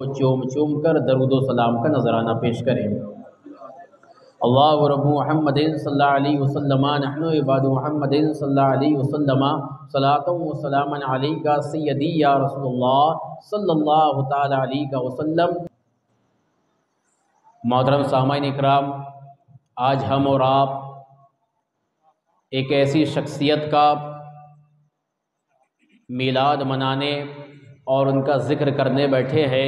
को चूम चूम कर दरुद सलाम का नजराना पेश करें अल्लाह रब महमद सल्ली वसलम नहनबाद महमद सल्ली वसलम सलातम अली का सैदी या रसोल्ला सल्ला तली का वसलम मोहतरम सामाइन इकराम आज हम और आप एक ऐसी शख्सियत का मीलाद मनाने और उनका ज़िक्र करने बैठे हैं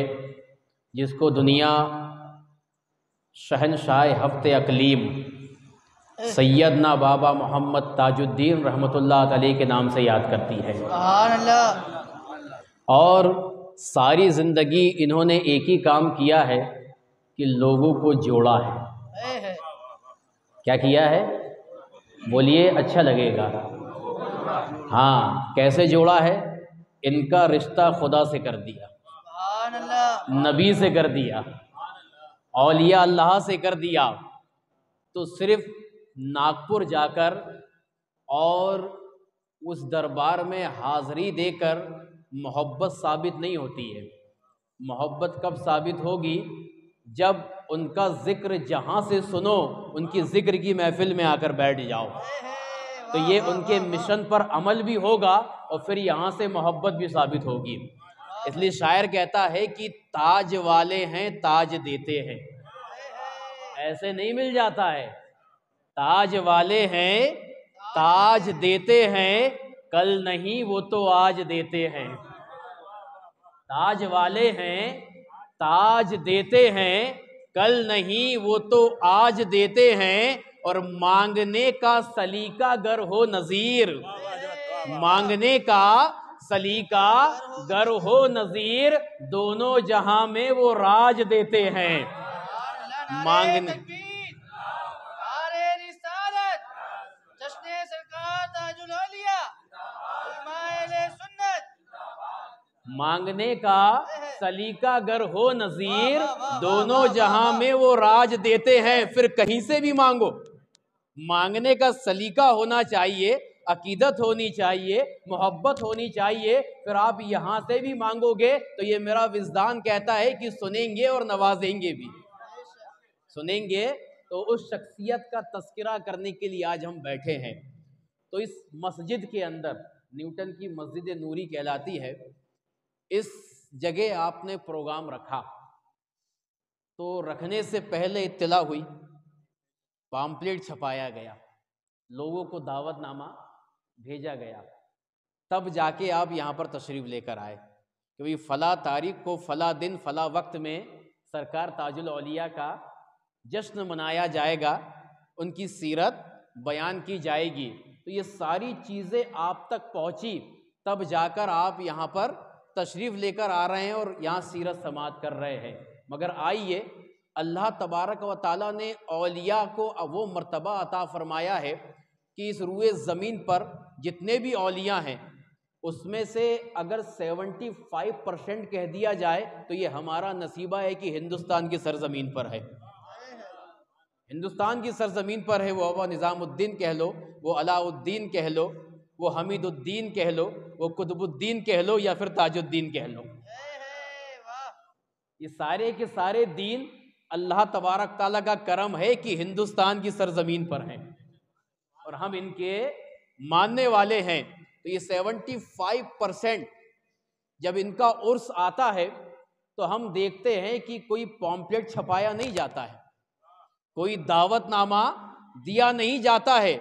जिसको दुनिया शहनशाह हफ्ते अकलीम सैदना बाबा मोहम्मद ताजुद्दीन रहमत अलैह के नाम से याद करती है और सारी ज़िंदगी इन्होंने एक ही काम किया है कि लोगों को जोड़ा है क्या किया है बोलिए अच्छा लगेगा हाँ कैसे जोड़ा है इनका रिश्ता खुदा से कर दिया नबी से कर दिया औलिया अल्लाह से कर दिया तो सिर्फ नागपुर जाकर और उस दरबार में हाज़री देकर मोहब्बत साबित नहीं होती है मोहब्बत कब साबित होगी जब उनका ज़िक्र जहाँ से सुनो उनकी ज़िक्र की महफिल में आकर बैठ जाओ तो ये उनके मिशन पर अमल भी होगा और फिर यहाँ से मोहब्बत भी साबित होगी इसलिए शायर कहता है कि ताज वाले हैं ताज देते हैं ऐसे नहीं मिल जाता है ताज वाले हैं ताज देते हैं कल नहीं वो तो आज देते हैं ताज वाले हैं ताज देते हैं कल नहीं वो तो आज देते हैं और मांगने का सलीका गर हो नज़ीर मांगने का सलीका गर हो नजीर दोनों जहां में वो राज देते हैं मांगने मांगने का सलीका गर हो नजीर दोनों जहां में वो राज देते हैं फिर कहीं से भी मांगो मांगने का सलीका होना चाहिए अकीदत होनी चाहिए मोहब्बत होनी चाहिए फिर आप यहाँ से भी मांगोगे तो ये मेरा विजदान कहता है कि सुनेंगे और नवाजेंगे भी सुनेंगे तो उस शख्सियत का तस्करा करने के लिए आज हम बैठे हैं तो इस मस्जिद के अंदर न्यूटन की मस्जिद नूरी कहलाती है इस जगह आपने प्रोग्राम रखा तो रखने से पहले इतला हुई पाम्पलेट छपाया गया लोगों को दावतनामा भेजा गया तब जाके आप यहाँ पर तशरीफ़ लेकर आए कि भाई फ़ला तारीख को फ़ला दिन फ़ला वक्त में सरकार ताजुल अलिया का जश्न मनाया जाएगा उनकी सीरत बयान की जाएगी तो ये सारी चीज़ें आप तक पहुँची तब जाकर आप यहाँ पर तशरीफ़ लेकर आ रहे हैं और यहाँ सीरत समात कर रहे हैं मगर आइए अल्लाह तबारक व ताली ने अलिया को वो मरतबा अता फ़रमाया है कि इस रुए ज़मीन पर जितने भी अलिया हैं उसमें से अगर 75 परसेंट कह दिया जाए तो ये हमारा नसीबा है कि हिंदुस्तान की सरजमीन पर है हिंदुस्तान की सरजमीन पर है वो अबा निज़ामुद्दीन कह लो वो अलाउद्दीन कह लो वो हमीदुद्दीन कह लो वो कुतुबुद्दीन कह लो या फिर ताजुद्दीन कह लो ये सारे के सारे दीन अल्लाह तबारक ताला का करम है कि हिंदुस्तान की सरजमीन पर हैं और हम इनके मानने वाले हैं तो ये 75 परसेंट जब इनका उर्स आता है तो हम देखते हैं कि कोई पॉम्पलेट छपाया नहीं जाता है कोई दावतनामा दिया नहीं जाता है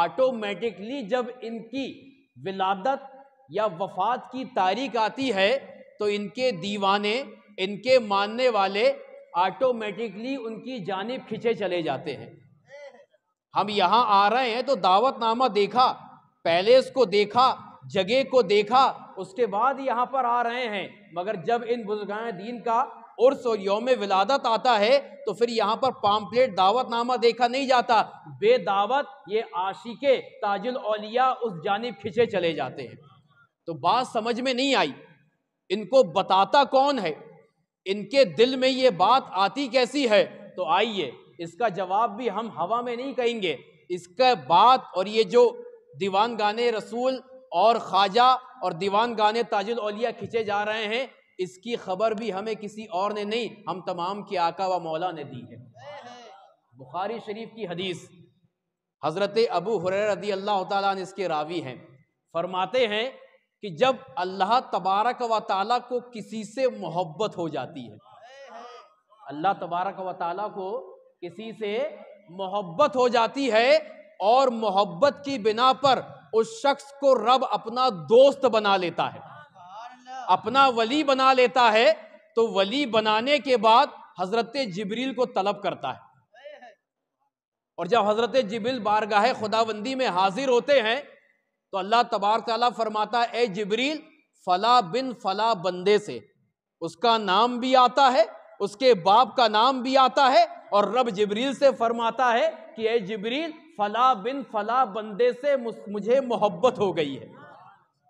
ऑटोमेटिकली जब इनकी विलादत या वफात की तारीख आती है तो इनके दीवाने इनके मानने वाले ऑटोमेटिकली उनकी जानब खिंचे चले जाते हैं हम यहाँ आ रहे हैं तो दावतनामा देखा पैलेस को देखा जगह को देखा उसके बाद यहाँ पर आ रहे हैं मगर जब इन बुजगान दीन का उर्स और योम विलादत आता है तो फिर यहाँ पर पाम्पलेट दावतनामा देखा नहीं जाता बेदावत ये आशिके ताजुल औलिया उस जानब खिंचे चले जाते हैं तो बात समझ में नहीं आई इनको बताता कौन है इनके दिल में ये बात आती कैसी है तो आइए इसका जवाब भी हम हवा में नहीं कहेंगे इसका बात और ये जो दीवान गाने रसूल और ख्वाजा और दीवान गाने ताजुल अलिया खींचे जा रहे हैं इसकी खबर भी हमें किसी और ने नहीं हम तमाम की आका व मौला ने दी है बुखारी शरीफ की हदीस हज़रत अबू हुर अल्लाह ताली इसके रावी हैं फरमाते हैं कि जब अल्लाह तबारक व ताली को किसी से मोहब्बत हो जाती है अल्लाह तबारक व ताली को किसी से मोहब्बत हो जाती है और मोहब्बत की बिना पर उस शख्स को रब अपना दोस्त बना लेता है अपना वली बना लेता है तो वली बनाने के बाद हजरत जबरील को तलब करता है और जब हजरत जबरील बारगाह खुदाबंदी में हाजिर होते हैं तो अल्लाह तबार तला फरमाता है ए जबरील फला बिन फला बंदे से उसका नाम भी आता है उसके बाप का नाम भी आता है और रब जबरील से फरमाता है कि ए जबरील फला बिन फला बंदे से मुझे मोहब्बत हो गई है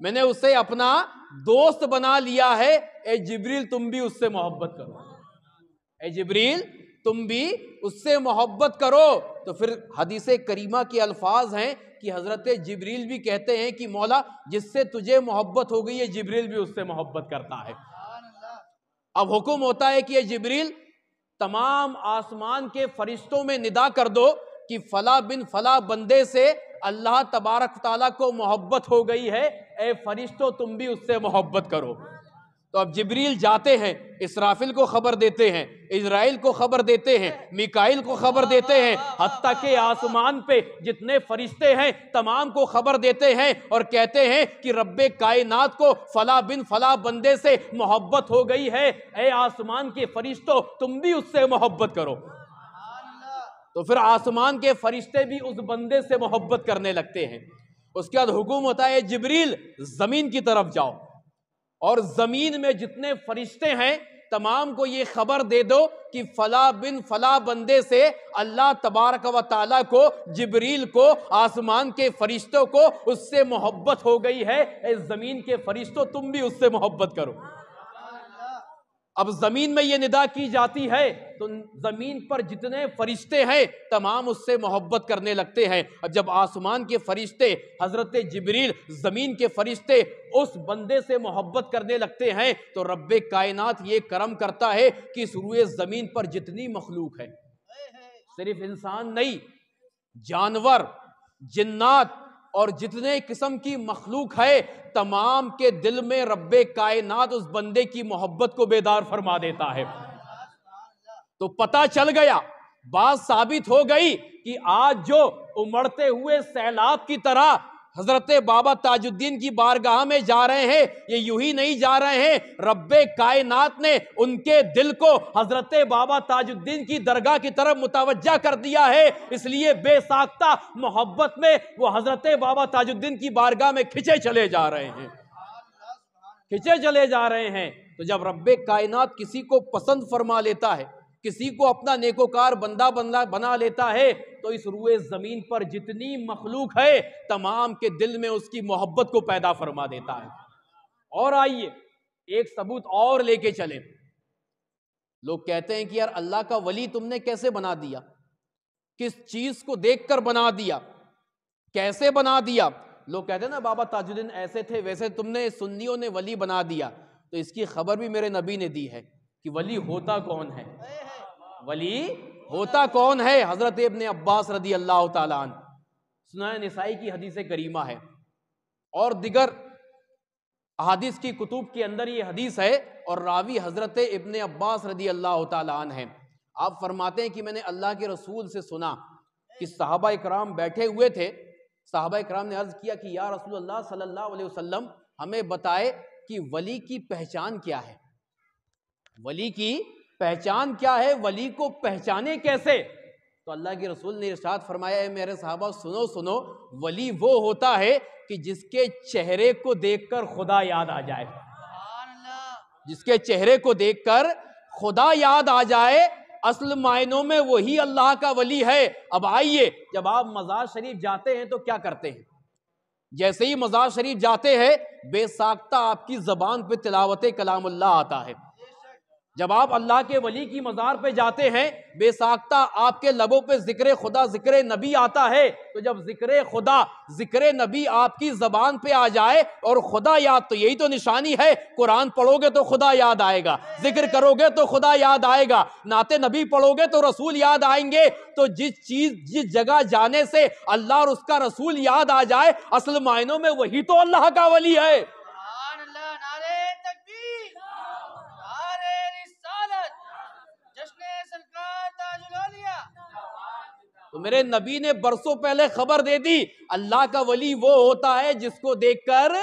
मैंने उसे अपना दोस्त बना लिया है ए जबरील तुम भी उससे मोहब्बत करो ए जबरील तुम भी उससे मोहब्बत करो तो फिर हदीस करीमा के अल्फाज हैं कि हज़रत जबरील भी कहते हैं कि मौला जिससे तुझे मोहब्बत हो गई है जबरील भी उससे मोहब्बत करता है अब हुक्म होता है कि ये जबरील तमाम आसमान के फरिश्तों में निदा कर दो कि फला बिन फला बंदे से अल्लाह तबारक ताला को मोहब्बत हो गई है ए फरिश्तों तुम भी उससे मोहब्बत करो तो अब जबरील जाते हैं इसराफिल को खबर देते हैं इसराइल को खबर देते हैं मिकाइल को खबर देते हैं हती के आसमान पे जितने फरिश्ते हैं तमाम को खबर देते हैं और कहते हैं कि रब कायनात को फला बिन फला बंदे से मोहब्बत हो गई है ए आसमान के फरिश्तों तुम भी उससे मोहब्बत करो तो फिर आसमान के फरिश्ते भी उस बंदे से मोहब्बत करने लगते हैं उसके बाद हुकुम होता है जबरील ज़मीन की तरफ जाओ और जमीन में जितने फरिश्ते हैं तमाम को ये खबर दे दो कि फला बिन फला बंदे से अल्लाह तबारक व ताला को जबरील को आसमान के फरिश्तों को उससे मोहब्बत हो गई है इस ज़मीन के फरिश्तों तुम भी उससे मोहब्बत करो अब ज़मीन में ये निदा की जाती है तो ज़मीन पर जितने फरिश्ते हैं तमाम उससे मोहब्बत करने लगते हैं अब जब आसमान के फरिश्ते हज़रत जबरील ज़मीन के फरिश्ते उस बंदे से मोहब्बत करने लगते हैं तो रब कायनात ये करम करता है कि इस रुए ज़मीन पर जितनी मखलूक है सिर्फ इंसान नहीं जानवर जिन्नात और जितने किस्म की मखलूक है तमाम के दिल में रब कायनात उस बंदे की मोहब्बत को बेदार फरमा देता है तो पता चल गया बात साबित हो गई कि आज जो उमड़ते हुए सैलाब की तरह हजरत बाबा ताजुद्दीन की बारगाह में जा रहे हैं ये यूं ही नहीं जा रहे हैं रब्बे कायनात ने उनके दिल को हजरत बाबा ताजुद्दीन की दरगाह की तरफ मुतवजा कर दिया है इसलिए बेसाख्ता मोहब्बत में वो हजरत बाबा ताजुद्दीन की बारगाह में खिंचे चले जा रहे हैं खिंचे चले जा रहे हैं तो जब रब्बे कायनात किसी को पसंद फरमा लेता है किसी को अपना नेकोकार बंदा बंदा बना लेता है तो इस रुए ज़मीन पर जितनी मखलूक है तमाम के दिल में उसकी मोहब्बत को पैदा फरमा देता है और आइए एक सबूत और लेके चले लोग कहते हैं कि यार अल्लाह का वली तुमने कैसे बना दिया किस चीज़ को देखकर बना दिया कैसे बना दिया लोग कहते हैं ना बाबा ताजुद्दीन ऐसे थे वैसे तुमने सुन्नियों ने वली बना दिया तो इसकी खबर भी मेरे नबी ने दी है कि वली होता कौन है वली होता कौन है हजरत इबन अब्बास रदी अल्लाह तन सुना नसाई की हदीस करीमा है और दिगर अहादीस की कुतुब के अंदर ये हदीस है और रावी हजरत इबन अब्बास रदी अल्लाह तन है आप फरमाते हैं कि मैंने अल्लाह के रसूल से सुना कि साहबा इकराम बैठे हुए थे साहबा इकराम ने अर्ज़ किया कि या रसूल अल्लाह सल्लल्लाहु अलैहि वसल्लम हमें बताए कि वली की पहचान क्या है वली की पहचान क्या है वली को पहचाने कैसे तो अल्लाह के रसूल ने इरशाद फरमाया है मेरे साहबा सुनो सुनो वली वो होता है कि जिसके चेहरे को देखकर खुदा याद आ जाए जिसके चेहरे को देखकर खुदा याद आ जाए असल मायनों में वही अल्लाह का वली है अब आइए जब आप मज़ार शरीफ जाते हैं तो क्या करते हैं जैसे ही मज़ार शरीफ जाते हैं बेसाख्ता आपकी ज़बान पे तिलावत कलाम आता है जब आप अल्लाह के वली की मज़ार पे जाते हैं बेसाख्ता आपके लबों पे जिक्र खुदा जिक्र नबी आता है तो जब जिक्र खुदा जिक्र नबी आपकी ज़बान पे आ जाए और खुदा याद तो यही तो निशानी है कुरान पढ़ोगे तो खुदा याद आएगा जिक्र करोगे तो खुदा याद आएगा नाते नबी पढ़ोगे तो रसूल याद आएंगे तो जिस चीज़ जिस जगह जाने से अल्लाह और उसका रसूल याद आ जाए असल मायनों में वही तो अल्लाह का वली है तो मेरे नबी ने बरसों पहले खबर दे दी अल्लाह का वली वो होता है जिसको देखकर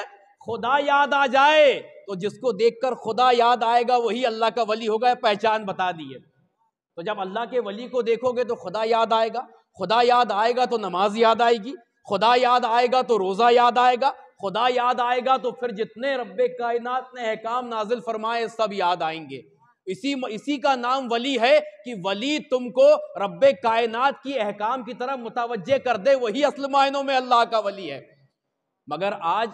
खुदा याद आ जाए तो जिसको देखकर खुदा याद आएगा वही अल्लाह का वली होगा पहचान बता दी है तो जब अल्लाह के वली को देखोगे तो खुदा याद आएगा खुदा याद आएगा तो नमाज याद आएगी खुदा याद आएगा तो रोज़ा याद आएगा खुदा याद आएगा तो फिर जितने रब कायनात ने अहकाम नाजिल फरमाए सब याद आएंगे इसी इसी का नाम वली है कि वली तुमको रब कायनात की अहकाम की तरफ मुतवजे कर दे वही असल मायनों में अल्लाह का वली है मगर आज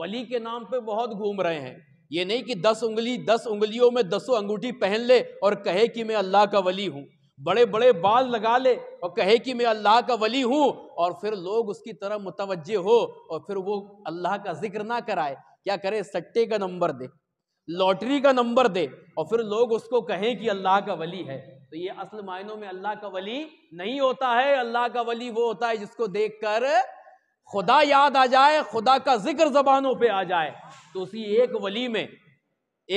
वली के नाम पे बहुत घूम रहे हैं ये नहीं कि दस उंगली दस उंगलियों में दसों अंगूठी पहन ले और कहे कि मैं अल्लाह का वली हूँ बड़े बड़े बाल लगा ले और कहे कि मैं अल्लाह का वली हूँ और फिर लोग उसकी तरह मुतवजे हो और फिर वो अल्लाह का जिक्र ना कराए क्या करे सट्टे का नंबर दे लॉटरी का नंबर दे और फिर लोग उसको कहें कि अल्लाह का वली है तो ये असल मायनों में अल्लाह का वली नहीं होता है अल्लाह का वली वो होता है जिसको देखकर खुदा याद आ जाए खुदा का जिक्र जबानों पे आ जाए तो उसी एक वली में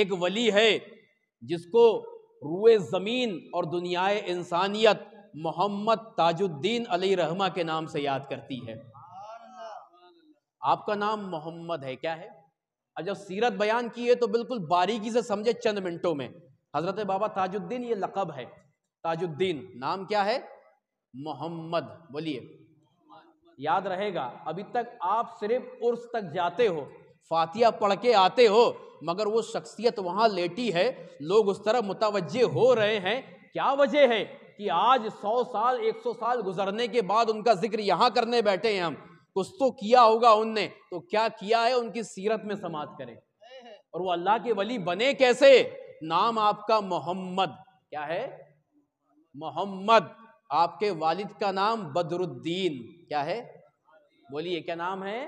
एक वली है जिसको रूए ज़मीन और दुनिया इंसानियत मोहम्मद ताजुद्दीन अली रहमा के नाम से याद करती है आपका नाम मोहम्मद है क्या है और जब सीरत बयान की है तो बिल्कुल बारीकी से समझे चंद मिनटों में हज़रत बाबा ताजुद्दीन ये लकब है ताजुद्दीन नाम क्या है मोहम्मद बोलिए याद रहेगा अभी तक आप सिर्फ उर्स तक जाते हो फातिया पढ़ के आते हो मगर वो शख्सियत वहाँ लेटी है लोग उस तरह मुतवजे हो रहे हैं क्या वजह है कि आज 100 साल 100 साल गुजरने के बाद उनका जिक्र यहाँ करने बैठे हैं हम कुछ तो किया होगा उनने तो क्या किया है उनकी सीरत में समात करें और वो अल्लाह के वली बने कैसे नाम आपका मोहम्मद क्या है मोहम्मद आपके वालिद का नाम बदरुद्दीन क्या है बोलिए क्या नाम है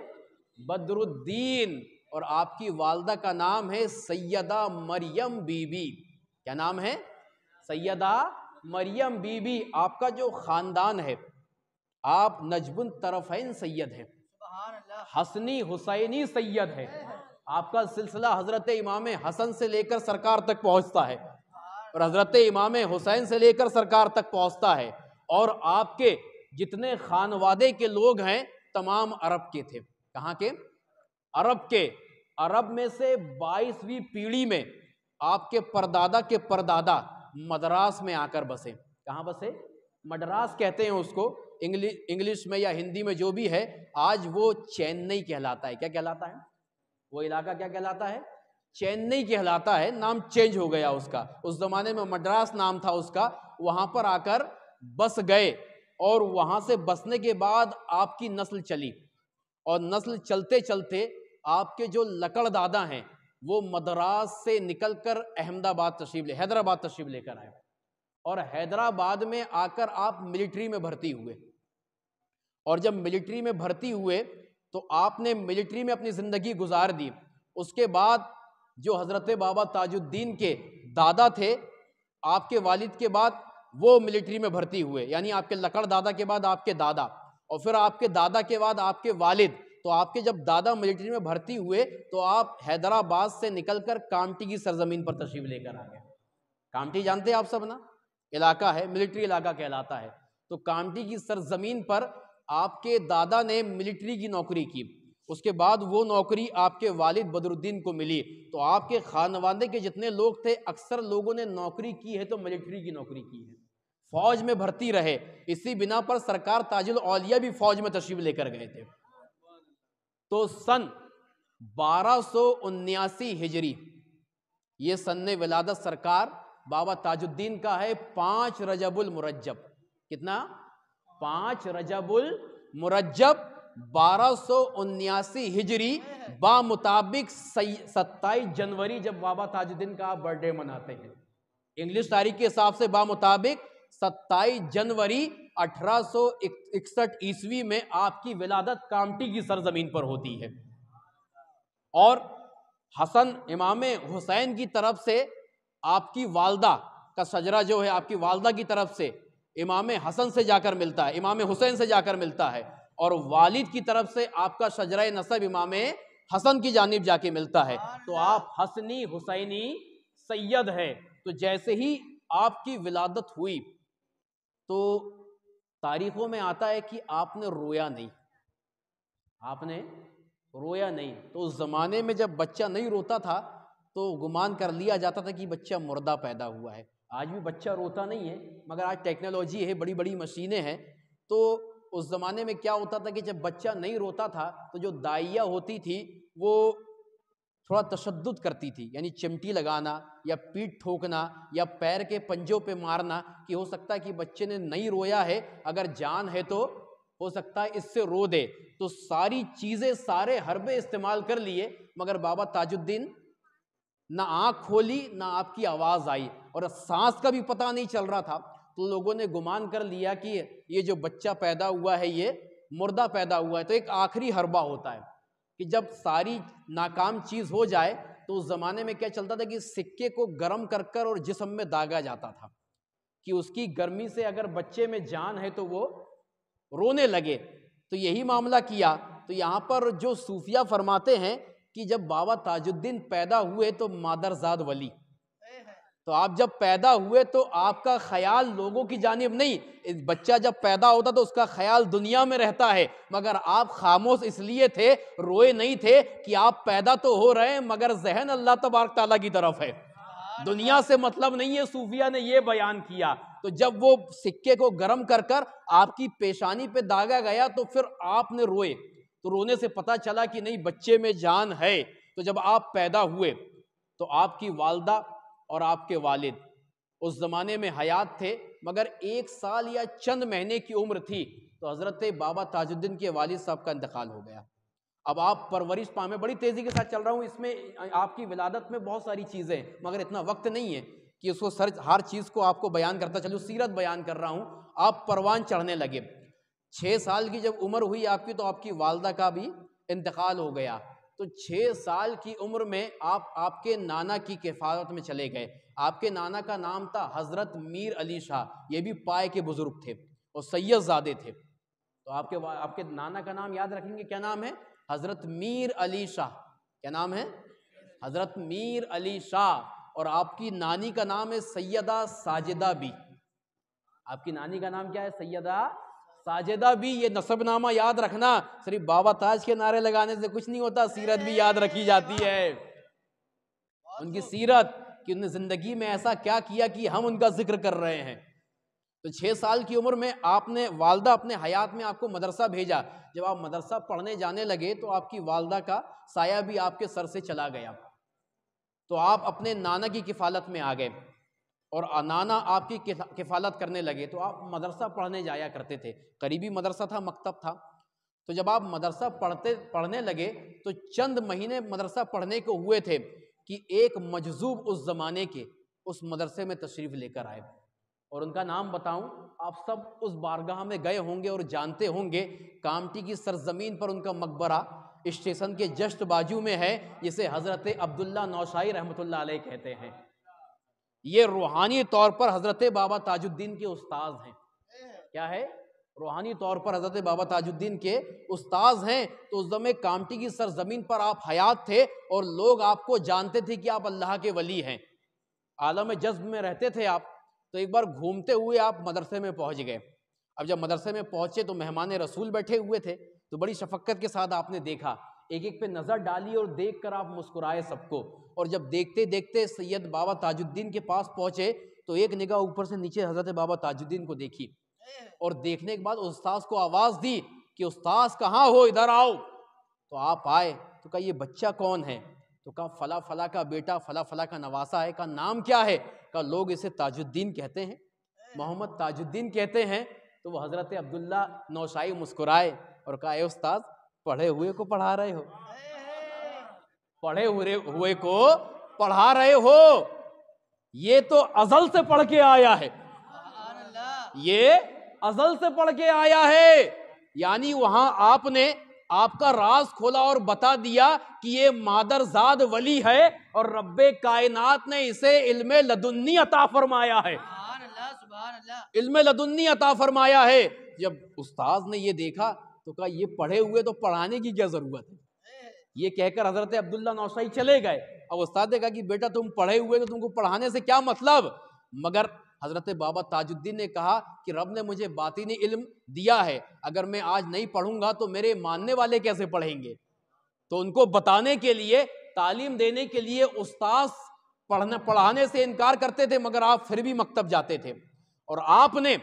बदरुद्दीन और आपकी वालदा का नाम है सैयदा मरियम बीबी क्या नाम है सैयदा मरियम बीबी आपका जो ख़ानदान है आप नजबुन तरफैन सैयद हैं हसनी हुसैनी सैयद हैं आपका सिलसिला हजरत इमाम हसन से लेकर सरकार तक पहुंचता है और हजरत इमाम हुसैन से लेकर सरकार तक पहुंचता है और आपके जितने खानवादे के लोग हैं तमाम अरब के थे कहाँ के अरब के अरब में से बाईसवीं पीढ़ी में आपके परदादा के परदादा मद्रास में आकर बसे कहाँ बसे मद्रास कहते हैं उसको इंग्लिश इंग्लिश में या हिंदी में जो भी है आज वो चेन्नई कहलाता है क्या कहलाता है वो इलाका क्या कहलाता है चेन्नई कहलाता है नाम चेंज हो गया उसका उस जमाने में मद्रास नाम था उसका वहां पर आकर बस गए और वहां से बसने के बाद आपकी नस्ल चली और नस्ल चलते चलते आपके जो लकड़ दादा हैं वो मद्रास से निकलकर अहमदाबाद तशरीफ ले हैदराबाद तशरीफ लेकर आए और हैदराबाद में आकर आप मिलिट्री में भर्ती हुए और जब मिलिट्री में भर्ती हुए तो आपने मिलिट्री में अपनी ज़िंदगी गुजार दी उसके बाद जो हज़रत बाबा ताजुद्दीन के दादा थे आपके वालिद के बाद वो मिलिट्री में भर्ती हुए यानी आपके लकड़ दादा के बाद आपके दादा और फिर आपके दादा के बाद आपके वालिद तो आपके जब दादा मिलिट्री में भर्ती हुए तो आप हैदराबाद से निकलकर कामटी की सरजमीन पर तशरीफ लेकर आ गए कामटी जानते हैं आप सब ना इलाका है मिलिट्री इलाका कहलाता है तो कामटी की सरजमीन पर आपके दादा ने मिलिट्री की नौकरी की उसके बाद वो नौकरी आपके वालिद बदरुद्दीन को मिली तो आपके खानवादे के जितने लोग थे अक्सर लोगों ने नौकरी की है तो मिलिट्री की नौकरी की है फौज में भर्ती रहे इसी बिना पर सरकार ताजुल औलिया भी फौज में तशरीफ लेकर गए थे तो सन बारह सौ उन्यासी हिजरी ये सन विलादत सरकार बाबा ताजुद्दीन का है पांच रजबुल मुरजब कितना पांच रजबुल मुरजब बारह हिजरी बा मुताबिक सत्ताईस जनवरी जब बाबा ताजुद्दीन का बर्थडे मनाते हैं इंग्लिश तारीख के हिसाब से बा मुताबिक सत्ताईस जनवरी अठारह इकसठ ईस्वी में आपकी विलादत कामटी की सरजमीन पर होती है और हसन इमाम हुसैन की तरफ से आपकी वालदा का सजरा जो है आपकी वालदा की तरफ से इमाम हसन से जाकर मिलता है इमाम हुसैन से जाकर मिलता है और वालिद की तरफ से आपका सजरा नसब इमाम हसन की जानब जाके मिलता है तो आप हसनी हुसैनी सैयद है तो जैसे ही आपकी विलादत हुई तो तारीखों में आता है कि आपने रोया नहीं आपने रोया नहीं तो उस ज़माने में जब बच्चा नहीं रोता था तो गुमान कर लिया जाता था कि बच्चा मुर्दा पैदा हुआ है आज भी बच्चा रोता नहीं है मगर आज टेक्नोलॉजी है बड़ी बड़ी मशीनें हैं तो उस ज़माने में क्या होता था कि जब बच्चा नहीं रोता था तो जो दाइया होती थी वो थोड़ा तशद करती थी यानी चिमटी लगाना या पीठ ठोकना या पैर के पंजों पे मारना कि हो सकता है कि बच्चे ने नहीं रोया है अगर जान है तो हो सकता है इससे रो दे तो सारी चीज़ें सारे हरबे इस्तेमाल कर लिए मगर बाबा ताजुद्दीन ना आंख खोली ना आपकी आवाज़ आई और सांस का भी पता नहीं चल रहा था तो लोगों ने गुमान कर लिया कि ये जो बच्चा पैदा हुआ है ये मुर्दा पैदा हुआ है तो एक आखिरी हरबा होता है कि जब सारी नाकाम चीज़ हो जाए तो उस ज़माने में क्या चलता था कि सिक्के को गर्म कर कर और जिसम में दागा जाता था कि उसकी गर्मी से अगर बच्चे में जान है तो वो रोने लगे तो यही मामला किया तो यहाँ पर जो सूफिया फरमाते हैं कि जब बाबा ताजुद्दीन पैदा हुए तो मादरजाद वली तो आप जब पैदा हुए तो आपका ख्याल लोगों की जानब नहीं बच्चा जब पैदा होता तो उसका ख्याल दुनिया में रहता है मगर आप खामोश इसलिए थे रोए नहीं थे कि आप पैदा तो हो रहे हैं मगर जहन अल्लाह तबारक ताला की तरफ है दुनिया से मतलब नहीं है सूफिया ने यह बयान किया तो जब वो सिक्के को गर्म कर कर आपकी पेशानी पे दागा गया तो फिर आपने रोए तो रोने से पता चला कि नहीं बच्चे में जान है तो जब आप पैदा हुए तो आपकी वालदा और आपके वालिद उस ज़माने में हयात थे मगर एक साल या चंद महीने की उम्र थी तो हज़रत बाबा ताजुद्दीन के वालिद साहब का इंतकाल हो गया अब आप परवरिश पा में बड़ी तेज़ी के साथ चल रहा हूँ इसमें आपकी विलादत में बहुत सारी चीज़ें हैं मगर इतना वक्त नहीं है कि उसको सर हर चीज़ को आपको बयान करता चलो सीरत बयान कर रहा हूँ आप परवान चढ़ने लगे छः साल की जब उम्र हुई आपकी तो आपकी वालदा का भी इंतकाल हो गया तो छः साल की उम्र में आप आपके नाना की किफालत में चले गए आपके नाना का नाम था हज़रत मीर अली शाह ये भी पाए के बुज़ुर्ग थे और सैदजादे थे तो आपके आपके नाना का नाम याद रखेंगे क्या नाम है हज़रत मीर अली शाह क्या नाम है हज़रत मीर अली शाह और आपकी नानी का नाम है सैदा साजिदा भी आपकी नानी का नाम क्या है सैदा साजेदा भी ये नसबनामा याद रखना सिर्फ बाबा ताज के नारे लगाने से कुछ नहीं होता सीरत भी याद रखी जाती है उनकी सीरत कि उन्होंने ज़िंदगी में ऐसा क्या किया कि हम उनका जिक्र कर रहे हैं तो छः साल की उम्र में आपने वालदा अपने हयात में आपको मदरसा भेजा जब आप मदरसा पढ़ने जाने लगे तो आपकी वालदा का साया भी आपके सर से चला गया तो आप अपने नाना की किफ़ालत में आ गए और नाना आपकी किफ़ालत करने लगे तो आप मदरसा पढ़ने जाया करते थे करीबी मदरसा था मकतब था तो जब आप मदरसा पढ़ते पढ़ने लगे तो चंद महीने मदरसा पढ़ने को हुए थे कि एक मजजूब उस ज़माने के उस मदरसे में तशरीफ़ लेकर आए और उनका नाम बताऊं आप सब उस बारगाह में गए होंगे और जानते होंगे कामटी की सरजमीन पर उनका मकबरा स्टेशन के जस्ट बाजू में है जिसे हज़रत अब्दुल्ला नौशाई रहमत कहते हैं ये रूहानी तौर पर हज़रत बाबा ताजुद्दीन के उस्ताद हैं क्या है रूहानी तौर पर हज़रत बाबा ताजुद्दीन के उस्ताद हैं तो उस समय कामटी की सरजमीन पर आप हयात थे और लोग आपको जानते थे कि आप अल्लाह के वली हैं आलम जज्ब में रहते थे आप तो एक बार घूमते हुए आप मदरसे में पहुंच गए अब जब मदरसे में पहुंचे तो मेहमान रसूल बैठे हुए थे तो बड़ी शफक्क़त के साथ आपने देखा एक एक पे नज़र डाली और देख कर आप मुस्कुराए सबको और जब देखते देखते सैयद बाबा ताजुद्दीन के पास पहुँचे तो एक निगाह ऊपर से नीचे हज़रत बाबा ताजुद्दीन को देखी और देखने के बाद उस्ताद को आवाज़ दी कि उस्ताद कहाँ हो इधर आओ तो आप आए तो कहा ये बच्चा कौन है तो कहा फला फला का बेटा फला फला का नवासा है का नाम क्या है का लोग इसे ताजुद्दीन कहते हैं मोहम्मद ताजुद्दीन कहते हैं तो वो हज़रत अब्दुल्ला नौशाई मुस्कुराए और कहा उस्ताद पढ़े हुए को पढ़ा रहे हो पढ़े हुए हुए को पढ़ा रहे हो ये तो अजल से पढ़ के आया है ये अजल से पढ़ के आया है यानी वहां आपने आपका राज खोला और बता दिया कि ये मादरजाद वली है और रब्बे कायनात ने इसे इल्म लदुन्नी अता फरमाया है इल्म लदुन्नी अता फरमाया है जब उस्ताद ने ये देखा तो कहा ये पढ़े हुए तो पढ़ाने की क्या ज़रूरत है ये कहकर हजरत अब्दुल्ला नौशाही चले गए अब उस्ताद ने कहा कि बेटा तुम पढ़े हुए तो तुमको पढ़ाने से क्या मतलब मगर हजरत बाबा ताजुद्दीन ने कहा कि रब ने मुझे बातिनी इल्म दिया है अगर मैं आज नहीं पढ़ूंगा तो मेरे मानने वाले कैसे पढ़ेंगे तो उनको बताने के लिए तालीम देने के लिए उस्ताद पढ़ने पढ़ाने से इनकार करते थे मगर आप फिर भी मकतब जाते थे और आपने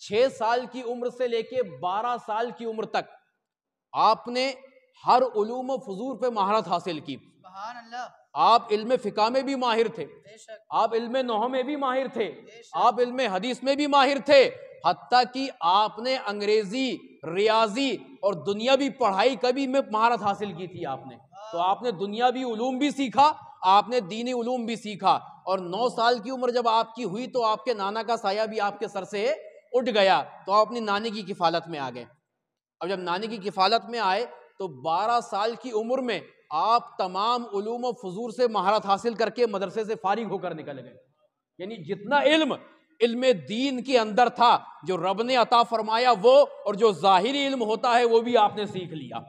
छह साल की उम्र से लेके बारह साल की उम्र तक आपने हर उलूम फजूर पे महारत हासिल की आप इल्म फिका में भी माहिर थे आप इल्म नोह में भी माहिर थे आप इल्म हदीस में भी माहिर थे हती कि आपने अंग्रेजी रियाजी और दुनियावी पढ़ाई कभी में महारत हासिल की थी आपने तो आपने भी उलूम भी सीखा आपने दीनी उलूम भी सीखा और नौ साल की उम्र जब आपकी हुई तो आपके नाना का साया भी आपके सर से उठ गया तो आप अपनी नानी की किफालत में आ गए अब जब नानी की किफालत में आए तो 12 साल की उम्र में आप तमाम उलूम फजूर से महारत हासिल करके मदरसे से फारिग होकर निकल गए यानी जितना इल्म इल्म दीन के अंदर था जो रब ने अता फरमाया वो और जो ज़ाहिरी इल्म होता है वो भी आपने सीख लिया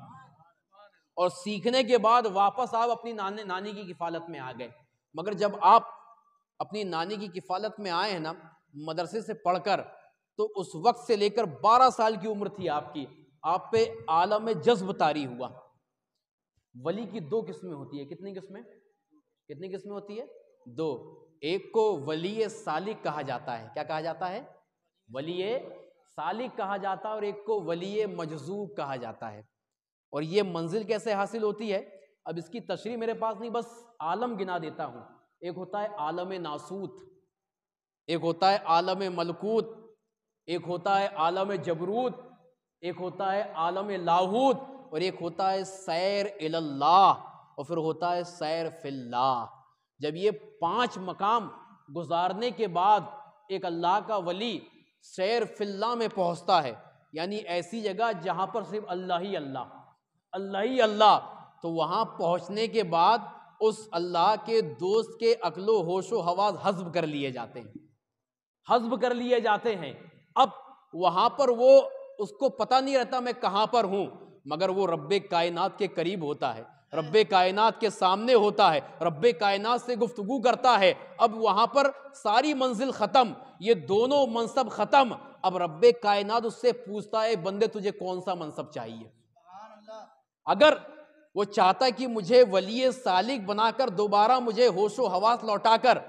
और सीखने के बाद वापस आप अपनी नानी नानी की किफालत में आ गए मगर जब आप अपनी नानी की किफालत में आए हैं ना मदरसे से पढ़कर तो उस वक्त से लेकर बारह साल की उम्र थी आपकी आप पे आलम जज्ब तारी हुआ वली की दो किस्में होती है कितनी किस्में कितनी किस्में होती है दो एक को वली सालिक कहा जाता है क्या कहा जाता है वली सालिक कहा जाता है और एक को वली मजजूब कहा जाता है और ये मंजिल कैसे हासिल होती है अब इसकी तशरी मेरे पास नहीं बस आलम गिना देता हूँ एक होता है आलम नासूत एक होता है आलम मलकूत एक होता है आलम जबरूत एक होता है आलम लाहूत और एक होता है सैर अल्लाह और फिर होता है सैर फिल्ला जब ये पांच मकाम गुजारने के बाद एक अल्लाह का वली सैर फिल्ला में पहुंचता है यानी ऐसी जगह जहां पर सिर्फ अल्लाह ही अल्लाह अल्लाह ही अल्लाह तो वहां पहुंचने के बाद उस अल्लाह के दोस्त के अकलो होशो हवाज हजब कर लिए जाते हैं हजब कर लिए जाते हैं अब वहां पर वो उसको पता नहीं रहता मैं कहां पर हूं मगर वो रब कायनात के करीब होता है रब कायनात के सामने होता है रब कायनात से गुफ्तगु करता है अब वहां पर सारी मंजिल ख़त्म ये दोनों मनसब ख़त्म अब रब कायनात उससे पूछता है बंदे तुझे कौन सा मनसब चाहिए अगर वो चाहता कि मुझे वली सालिक बनाकर दोबारा मुझे होशो हवास लौटाकर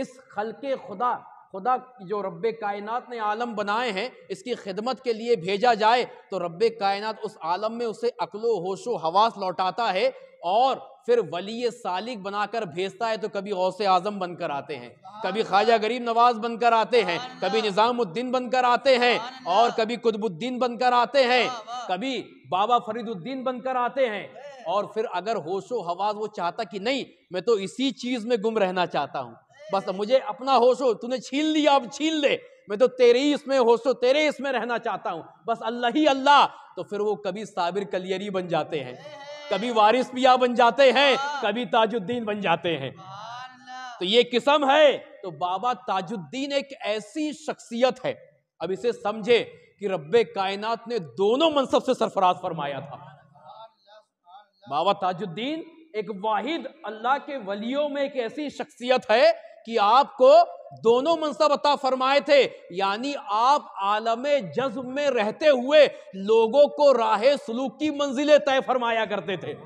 इस खलके खुदा खुदा जो रब कायनात ने आलम बनाए हैं इसकी खिदमत के लिए भेजा जाए तो रब कायनात उस आलम में उसे अकलो होशो हवास लौटाता है और फिर वली सालिक बनाकर भेजता है तो कभी गौसे आजम बनकर आते हैं कभी ख्वाजा गरीब नवाज बनकर आते हैं कभी निज़ामुद्दीन बनकर आते हैं और कभी कुतबुद्दीन बनकर आते हैं कभी बाबा फरीदुद्दीन बनकर आते हैं और फिर अगर होशो हवास वो चाहता कि नहीं मैं तो इसी चीज़ में गुम रहना चाहता हूँ बस मुझे अपना होशो तूने छीन लिया अब छीन ले मैं तो तेरे ही इसमें होशो तेरे इसमें रहना चाहता हूँ बस अल्लाह ही अल्लाह तो फिर वो कभी साबिर कलियरी बन जाते हैं कभी वारिस पिया बन जाते हैं कभी ताजुद्दीन बन जाते हैं तो ये किस्म है तो बाबा ताजुद्दीन एक ऐसी शख्सियत है अब इसे समझे कि रब कायनात ने दोनों मनसब से सरफराज फरमाया था बाबा ताजुद्दीन एक वाहिद अल्लाह के वलियों में एक ऐसी शख्सियत है कि आपको दोनों मनसब अता फरमाए थे यानी आप आलम जज्ब में रहते हुए लोगों को राह सुलूक की मंजिलें तय फरमाया करते थे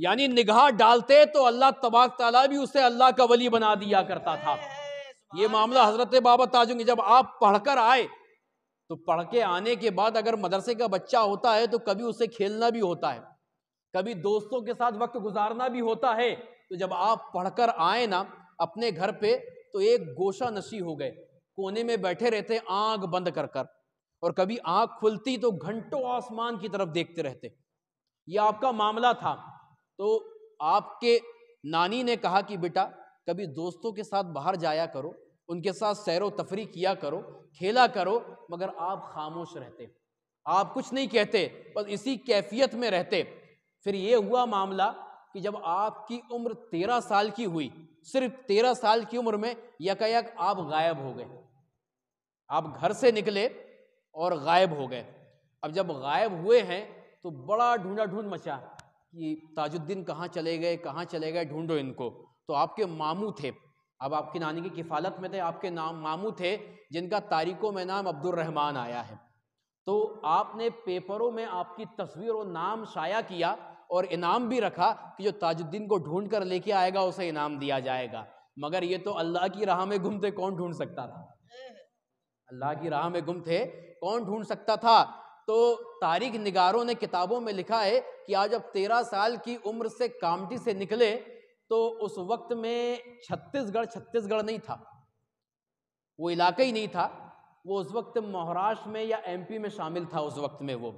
यानी निगाह डालते तो अल्लाह तबाक ताला भी उसे अल्लाह का वली बना दिया करता था ये मामला हजरत बाबा ताजुंगे जब आप पढ़कर आए तो पढ़ के आने के बाद अगर मदरसे का बच्चा होता है तो कभी उसे खेलना भी होता है कभी दोस्तों के साथ वक्त गुजारना भी होता है तो जब आप पढ़कर आए ना अपने घर पे तो एक गोशा नशी हो गए कोने में बैठे रहते आंख बंद कर कर और कभी आंख खुलती तो घंटों आसमान की तरफ देखते रहते ये आपका मामला था तो आपके नानी ने कहा कि बेटा कभी दोस्तों के साथ बाहर जाया करो उनके साथ सैर तफरी किया करो खेला करो मगर आप खामोश रहते आप कुछ नहीं कहते बस इसी कैफियत में रहते फिर ये हुआ मामला कि जब आपकी उम्र तेरह साल की हुई सिर्फ तेरह साल की उम्र में यकायक आप गायब हो गए आप घर से निकले और गायब हो गए अब जब गायब हुए हैं तो बड़ा ढूंढा ढूंढ मचा कि ताजुद्दीन कहाँ चले गए कहाँ चले गए ढूंढो इनको तो आपके मामू थे अब आपकी नानी की किफ़ालत में थे आपके नाम मामू थे जिनका तारीखों में नाम अब्दुलरहमान आया है तो आपने पेपरों में आपकी तस्वीर और नाम शाया किया और इनाम भी रखा कि जो ताजुद्दीन को ढूंढ कर लेके आएगा उसे इनाम दिया जाएगा मगर ये तो अल्लाह की राह में गुम थे कौन ढूंढ सकता था अल्लाह की राह में गुम थे कौन ढूंढ सकता था तो तारीख निगारों ने किताबों में लिखा है कि आज अब तेरह साल की उम्र से कामटी से निकले तो उस वक्त में छत्तीसगढ़ छत्तीसगढ़ नहीं था वो इलाका ही नहीं था वो उस वक्त महाराष्ट्र में या एमपी में शामिल था उस वक्त में वो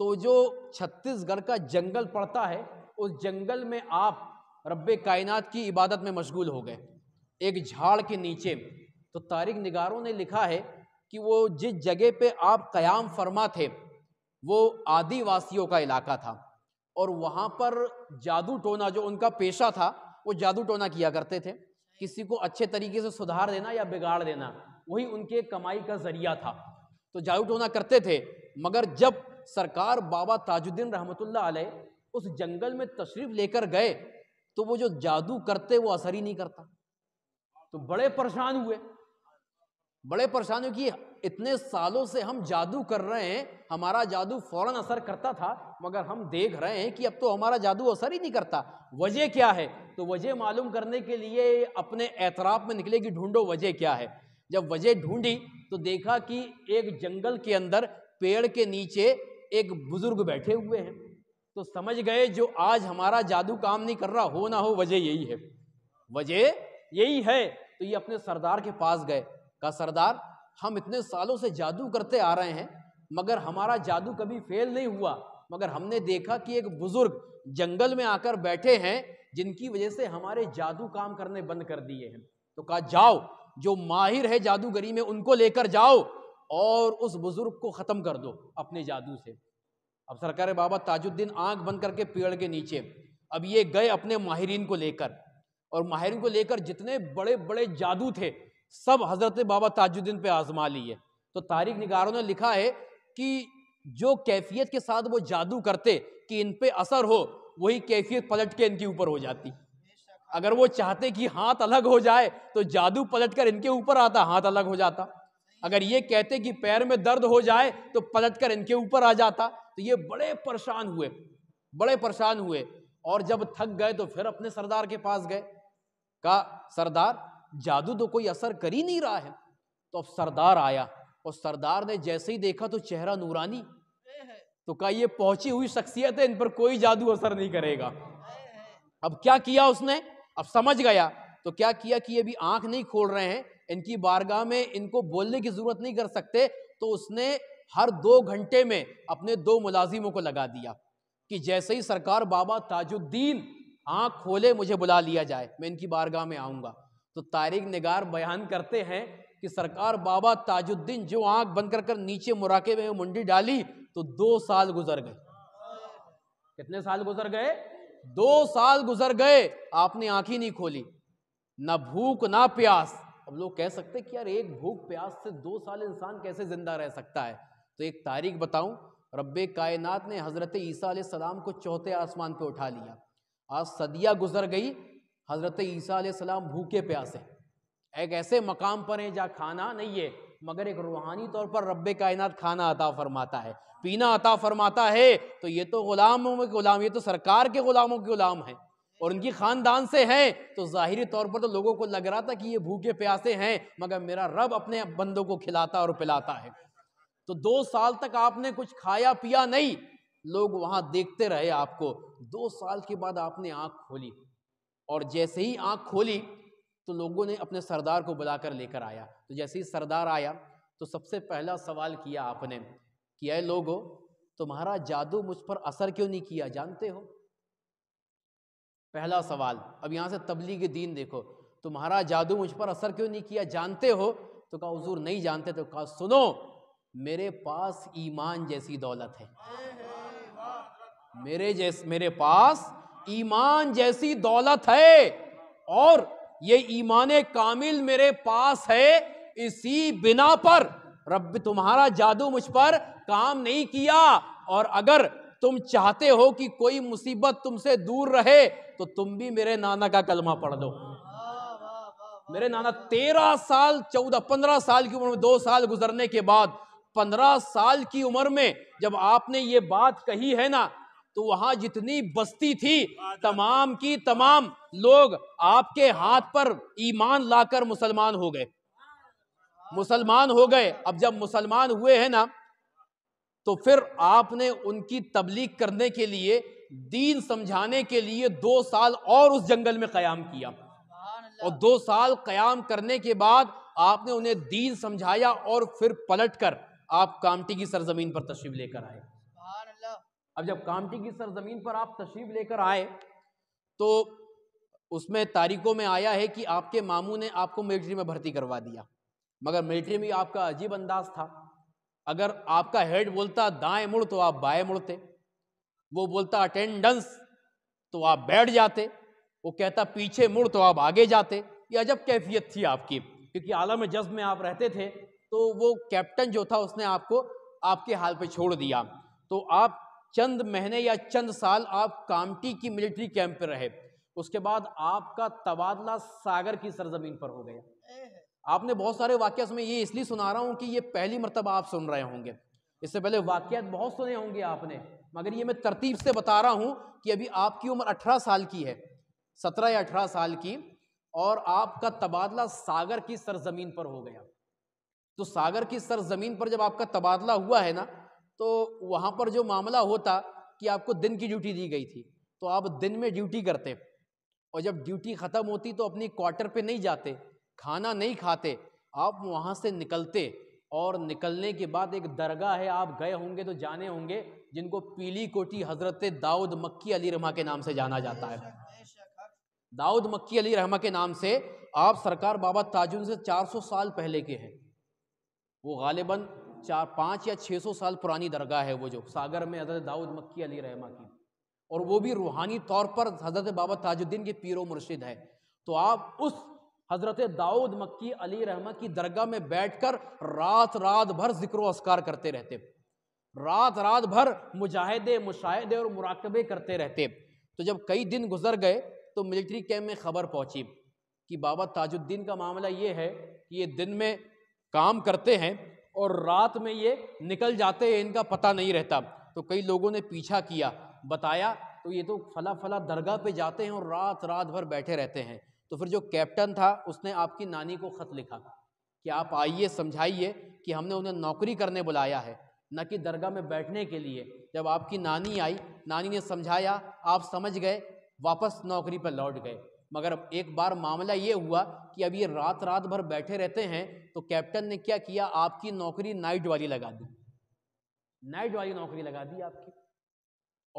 तो जो छत्तीसगढ़ का जंगल पड़ता है उस जंगल में आप रब कायनात की इबादत में मशगूल हो गए एक झाड़ के नीचे तो तारिक निगारों ने लिखा है कि वो जिस जगह पे आप क़याम फरमा थे वो आदिवासियों का इलाका था और वहाँ पर जादू टोना जो उनका पेशा था वो जादू टोना किया करते थे किसी को अच्छे तरीके से सुधार देना या बिगाड़ देना वही उनके कमाई का ज़रिया था तो जादू टोना करते थे मगर जब सरकार बाबा ताजुद्दीन रहमतुल्ला आलह उस जंगल में तशरीफ लेकर गए तो वो जो जादू करते वो असर ही नहीं करता तो बड़े परेशान हुए बड़े परेशान हुए कि इतने सालों से हम जादू कर रहे हैं हमारा जादू फौरन असर करता था मगर हम देख रहे हैं कि अब तो हमारा जादू असर ही नहीं करता वजह क्या है तो वजह मालूम करने के लिए अपने एतराफ़ में निकले कि ढूंढो वजह क्या है जब वजह ढूंढी तो देखा कि एक जंगल के अंदर पेड़ के नीचे एक बुजुर्ग बैठे हुए हैं तो समझ गए जो आज हमारा जादू काम नहीं कर रहा हो ना हो वजह यही है वजह यही है तो ये अपने सरदार के पास गए कहा सरदार हम इतने सालों से जादू करते आ रहे हैं मगर हमारा जादू कभी फेल नहीं हुआ मगर हमने देखा कि एक बुजुर्ग जंगल में आकर बैठे हैं जिनकी वजह से हमारे जादू काम करने बंद कर दिए हैं तो कहा जाओ जो माहिर है जादूगरी में उनको लेकर जाओ और उस बुज़ुर्ग को ख़त्म कर दो अपने जादू से अब सरकार बाबा ताजुद्दीन आंख बंद करके पेड़ के नीचे अब ये गए अपने माहरीन को लेकर और माहरीन को लेकर जितने बड़े बड़े जादू थे सब हज़रत बाबा ताजुद्दीन पे आजमा लिए तो तारीख निगारों ने लिखा है कि जो कैफियत के साथ वो जादू करते कि इन पे असर हो वही कैफियत पलट के इनके ऊपर हो जाती अगर वो चाहते कि हाथ अलग हो जाए तो जादू पलट कर इनके ऊपर आता हाथ अलग हो जाता अगर ये कहते कि पैर में दर्द हो जाए तो पलट कर इनके ऊपर आ जाता तो ये बड़े परेशान हुए बड़े परेशान हुए और जब थक गए तो फिर अपने सरदार के पास गए कहा सरदार जादू तो कोई असर कर ही नहीं रहा है तो अब सरदार आया और सरदार ने जैसे ही देखा तो चेहरा नूरानी तो कहा ये पहुंची हुई शख्सियत है इन पर कोई जादू असर नहीं करेगा अब क्या किया उसने अब समझ गया तो क्या किया कि ये भी आंख नहीं खोल रहे हैं इनकी बारगाह में इनको बोलने की ज़रूरत नहीं कर सकते तो उसने हर दो घंटे में अपने दो मुलाजिमों को लगा दिया कि जैसे ही सरकार बाबा ताजुद्दीन आँख खोले मुझे बुला लिया जाए मैं इनकी बारगाह में आऊँगा तो तारिक नगार बयान करते हैं कि सरकार बाबा ताजुद्दीन जो आँख बंद कर कर नीचे मुराके में मुंडी डाली तो दो साल गुजर गए कितने साल गुजर गए दो साल गुजर गए आपने आंख ही नहीं खोली ना भूख ना प्यास अब लोग कह सकते हैं कि यार एक भूख प्यास से दो साल इंसान कैसे ज़िंदा रह सकता है तो एक तारीख बताऊं रब कायनात ने हज़रत ईसा सलाम को चौथे आसमान पर उठा लिया आज सदियाँ गुजर गई हज़रत ईसा सलाम भूखे प्यासे एक ऐसे मकाम पर हैं जहाँ खाना नहीं है मगर एक रूहानी तौर पर रब कायनात खाना अता फरमाता है पीना अता फरमाता है तो ये तो गुलामों के गुलाम ये तो सरकार के गुलामों के गुलाम है और उनकी खानदान से हैं तो ज़ाहरी तौर पर तो लोगों को लग रहा था कि ये भूखे प्यासे हैं मगर मेरा रब अपने बंदों को खिलाता और पिलाता है तो दो साल तक आपने कुछ खाया पिया नहीं लोग वहां देखते रहे आपको दो साल के बाद आपने आंख खोली और जैसे ही आंख खोली तो लोगों ने अपने सरदार को बुलाकर लेकर आया तो जैसे ही सरदार आया तो सबसे पहला सवाल किया आपने कि अय लोगो तुम्हारा जादू मुझ पर असर क्यों नहीं किया जानते हो पहला सवाल अब यहाँ से तबलीग दीन देखो तुम्हारा तो जादू मुझ पर असर क्यों नहीं किया जानते हो तो कहा हजूर नहीं जानते तो कहा सुनो मेरे पास ईमान जैसी दौलत है मेरे जैस मेरे पास ईमान जैसी दौलत है और ये ईमान कामिल मेरे पास है इसी बिना पर रब तुम्हारा जादू मुझ पर काम नहीं किया और अगर तुम चाहते हो कि कोई मुसीबत तुमसे दूर रहे तो तुम भी मेरे नाना का कलमा पढ़ दो मेरे नाना तेरह साल चौदह पंद्रह साल की उम्र में दो साल गुजरने के बाद पंद्रह साल की उम्र में जब आपने ये बात कही है ना तो वहां जितनी बस्ती थी तमाम की तमाम लोग आपके हाथ पर ईमान लाकर मुसलमान हो गए मुसलमान हो गए अब जब मुसलमान हुए हैं ना तो फिर आपने उनकी तबलीग करने के लिए दीन समझाने के लिए दो साल और उस जंगल में कयाम किया और दो साल कयाम करने के बाद आपने उन्हें दीन समझाया और फिर पलट कर आप कामटी की सरजमीन पर तशरीफ लेकर आए अब जब कामटी की सरजमीन पर आप तशरीफ लेकर आए तो उसमें तारीखों में आया है कि आपके मामू ने आपको मिलिट्री में भर्ती करवा दिया मगर मिलिट्री में आपका अजीब अंदाज था अगर आपका हेड बोलता दाएं मुड़ तो आप बाएं मुड़ते वो बोलता अटेंडेंस तो आप बैठ जाते वो कहता पीछे मुड़ तो आप आगे जाते ये अजब कैफियत थी आपकी क्योंकि आलम जज्ब में आप रहते थे तो वो कैप्टन जो था उसने आपको आपके हाल पे छोड़ दिया तो आप चंद महीने या चंद साल आप कामटी की मिलिट्री कैंप पर रहे उसके बाद आपका तबादला सागर की सरजमीन पर हो गया आपने बहुत सारे वाक्यात में ये इसलिए सुना रहा हूँ कि ये पहली मरतबा आप सुन रहे होंगे इससे पहले वाक्यात बहुत सुने होंगे आपने मगर ये मैं तरतीब से बता रहा हूँ कि अभी आपकी उम्र अठारह साल की है सत्रह या अठारह साल की और आपका तबादला सागर की सरजमीन पर हो गया तो सागर की सरजमीन पर जब आपका तबादला हुआ है ना तो वहाँ पर जो मामला होता कि आपको दिन की ड्यूटी दी गई थी तो आप दिन में ड्यूटी करते और जब ड्यूटी ख़त्म होती तो अपनी क्वार्टर पे नहीं जाते खाना नहीं खाते आप वहाँ से निकलते और निकलने के बाद एक दरगाह है आप गए होंगे तो जाने होंगे जिनको पीली कोटी हज़रत दाऊद मक्की अली रहमा के नाम से जाना जाता है दाऊद मक्की अली रहमा के नाम से आप सरकार बाबा ताजुन से 400 साल पहले के हैं वो गालिबा चार पाँच या 600 साल पुरानी दरगाह है वो जो सागर में हज़रत दाऊद मक्की अली रहमा की और वो भी रूहानी तौर पर हज़रत बाबा ताजुद्दीन के पीर मुर्शिद है तो आप उस हज़रत दाऊद मक्की अली रहमा की दरगाह में बैठ कर रात रात भर जिक्र असकार करते रहते रात रात भर मुजाहिदे मुशाहदे और मुराकबे करते रहते तो जब कई दिन गुजर गए तो मिलिट्री कैम्प में खबर पहुंची कि बाबा ताजुद्दीन का मामला ये है कि ये दिन में काम करते हैं और रात में ये निकल जाते हैं इनका पता नहीं रहता तो कई लोगों ने पीछा किया बताया तो ये तो फला फला दरगाह पे जाते हैं और रात रात भर बैठे रहते हैं तो फिर जो कैप्टन था उसने आपकी नानी को ख़त लिखा कि आप आइए समझाइए कि हमने उन्हें नौकरी करने बुलाया है न कि दरगाह में बैठने के लिए जब आपकी नानी आई नानी ने समझाया आप समझ गए वापस नौकरी पर लौट गए मगर एक बार मामला ये हुआ कि अब ये रात रात भर बैठे रहते हैं तो कैप्टन ने क्या किया आपकी नौकरी नाइट वाली लगा दी नाइट वाली नौकरी लगा दी आपकी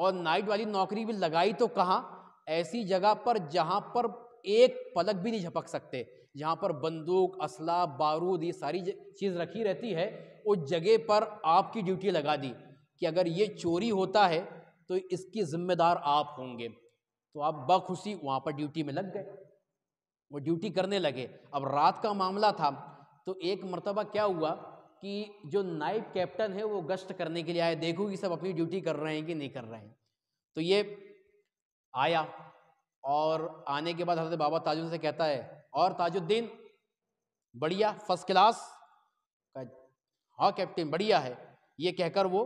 और नाइट वाली नौकरी भी लगाई तो कहाँ ऐसी जगह पर जहाँ पर एक पलक भी नहीं झपक सकते यहाँ पर बंदूक असला बारूद ये सारी चीज़ रखी रहती है उस जगह पर आपकी ड्यूटी लगा दी कि अगर ये चोरी होता है तो इसकी ज़िम्मेदार आप होंगे तो आप बखुशी वहाँ पर ड्यूटी में लग गए वो ड्यूटी करने लगे अब रात का मामला था तो एक मरतबा क्या हुआ कि जो नाइब कैप्टन है वो गश्त करने के लिए आए देखो कि सब अपनी ड्यूटी कर रहे हैं कि नहीं कर रहे हैं तो ये आया और आने के बाद हजरत बाबा ताजुद्दीन से कहता है और ताजुद्दीन बढ़िया फर्स्ट क्लास हाँ कैप्टन बढ़िया है ये कहकर वो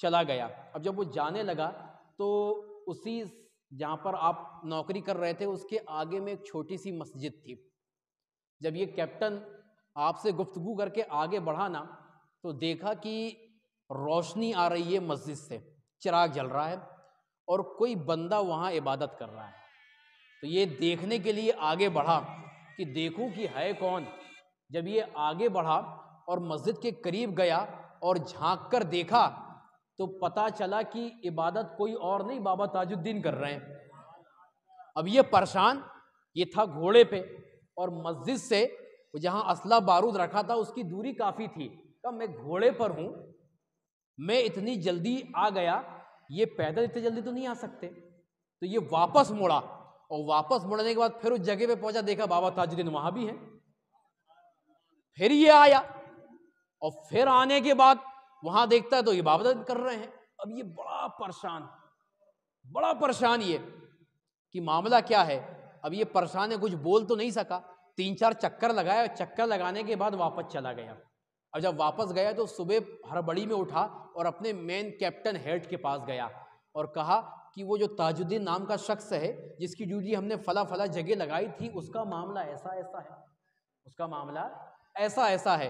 चला गया अब जब वो जाने लगा तो उसी जहाँ पर आप नौकरी कर रहे थे उसके आगे में एक छोटी सी मस्जिद थी जब ये कैप्टन आपसे गुफ्तगु करके आगे बढ़ा ना तो देखा कि रोशनी आ रही है मस्जिद से चिराग जल रहा है और कोई बंदा वहाँ इबादत कर रहा है तो ये देखने के लिए आगे बढ़ा कि देखूं कि है कौन जब ये आगे बढ़ा और मस्जिद के करीब गया और झांक कर देखा तो पता चला कि इबादत कोई और नहीं बाबा ताजुद्दीन कर रहे हैं अब ये परेशान ये था घोड़े पे और मस्जिद से जहाँ असला बारूद रखा था उसकी दूरी काफ़ी थी कब मैं घोड़े पर हूँ मैं इतनी जल्दी आ गया ये पैदल इतनी जल्दी तो नहीं आ सकते तो ये वापस मुड़ा और वापस मुड़ने के बाद फिर उस जगह पे पहुंचा देखा बाबा ताजुद्दीन वहां भी है फिर ये आया और फिर आने के बाद वहां देखता है तो ये बाबा कर रहे हैं अब ये बड़ा परेशान बड़ा परेशान ये कि मामला क्या है अब ये परेशान है कुछ बोल तो नहीं सका तीन चार चक्कर लगाया चक्कर लगाने के बाद वापस चला गया अब जब वापस गया तो सुबह हरबड़ी में उठा और अपने मेन कैप्टन हेड के पास गया और कहा कि वो जो ताजुद्दीन नाम का शख्स है जिसकी ड्यूटी हमने फला फला जगह लगाई थी उसका मामला ऐसा ऐसा है उसका मामला ऐसा ऐसा है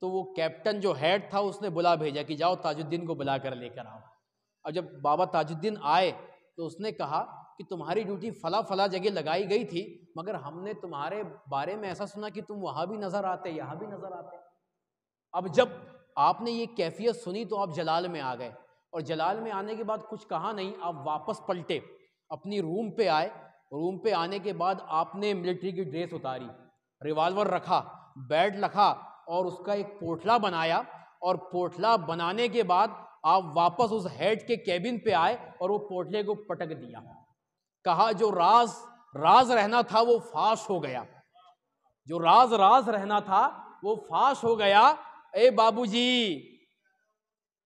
तो वो कैप्टन जो हेड था उसने बुला भेजा कि जाओ ताजुद्दीन को बुला कर लेकर आओ और जब बाबा ताजुद्दीन आए तो उसने कहा कि तुम्हारी ड्यूटी फला फला जगह लगाई गई थी मगर हमने तुम्हारे बारे में ऐसा सुना कि तुम वहाँ भी नज़र आते यहाँ भी नज़र आते अब जब आपने ये कैफियत सुनी तो आप जलाल में आ गए और जलाल में आने के बाद कुछ कहा नहीं आप वापस पलटे अपनी रूम पे आए रूम पे आने के बाद आपने मिलिट्री की ड्रेस उतारी रिवाल्वर रखा बैट रखा और उसका एक पोटला बनाया और पोटला बनाने के बाद आप वापस उस हेड के केबिन पे आए और वो पोटले को पटक दिया कहा जो राज राज रहना था वो फाश हो गया जो राज राज रहना था वो फाश हो गया ए बाबूजी